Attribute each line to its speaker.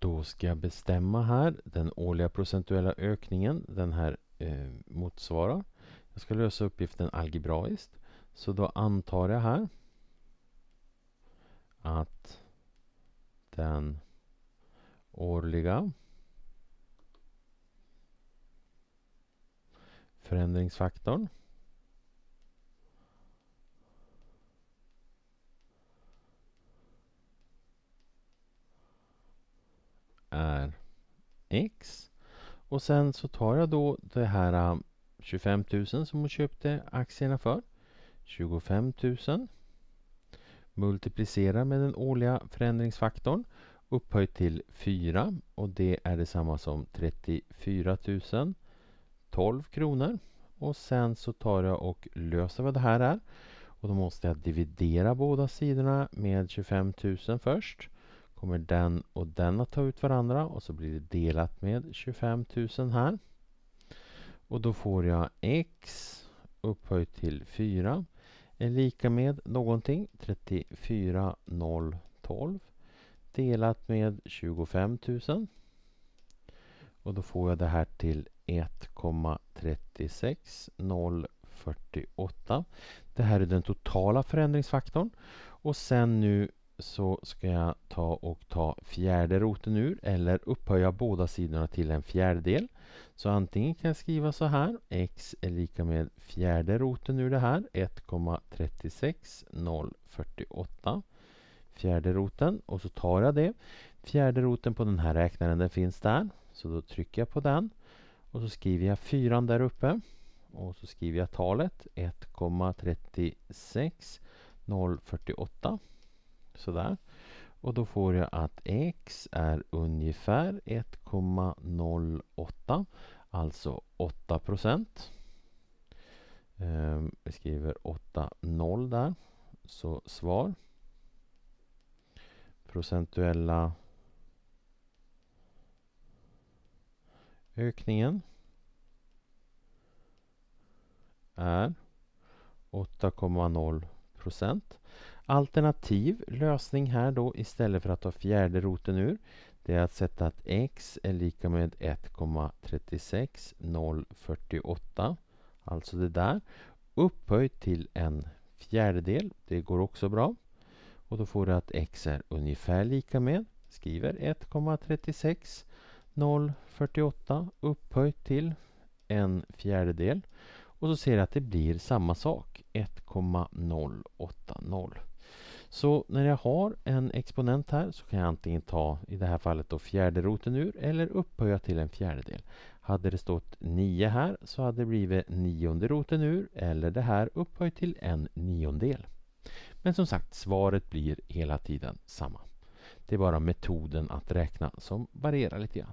Speaker 1: Då ska jag bestämma här den årliga procentuella ökningen den här eh, motsvarar. Jag ska lösa uppgiften algebraiskt. Så då antar jag här att den årliga förändringsfaktorn x. Och sen så tar jag då det här 25 um, 000 som hon köpte aktierna för. 25 000. Multiplicerar med den årliga förändringsfaktorn upphöjt till 4 och det är detsamma som 34 000 12 kronor. Och sen så tar jag och löser vad det här är. Och då måste jag dividera båda sidorna med 25 000 först kommer den och den att ta ut varandra och så blir det delat med 25 000 här. Och då får jag x upphöjt till 4 är lika med någonting 34 34012 delat med 25 000. Och då får jag det här till 1,36 1,36048. Det här är den totala förändringsfaktorn. Och sen nu så ska jag ta och ta fjärde roten ur eller upphöja båda sidorna till en fjärdedel. Så antingen kan jag skriva så här, x är lika med fjärde roten ur det här, 1,36048. Fjärde roten och så tar jag det. Fjärde roten på den här räknaren, den finns där. Så då trycker jag på den och så skriver jag fyran där uppe och så skriver jag talet 1,36048 Sådär. Och då får jag att x är ungefär 1,08 alltså 8 procent. Ehm, vi skriver 8,0 där. Så svar. Procentuella ökningen är 8,0 procent. Alternativ lösning här då istället för att ta fjärde roten ur det är att sätta att x är lika med 1,36048 alltså det där upphöjt till en fjärdedel. Det går också bra. Och då får du att x är ungefär lika med skriver 1,36048 upphöjt till en fjärdedel. Och så ser du att det blir samma sak 1,080. Så när jag har en exponent här så kan jag antingen ta i det här fallet då roten ur eller upphöja till en fjärdedel. Hade det stått 9 här så hade det blivit nionde roten ur eller det här upphöjt till en niondel. Men som sagt, svaret blir hela tiden samma. Det är bara metoden att räkna som varierar lite grann.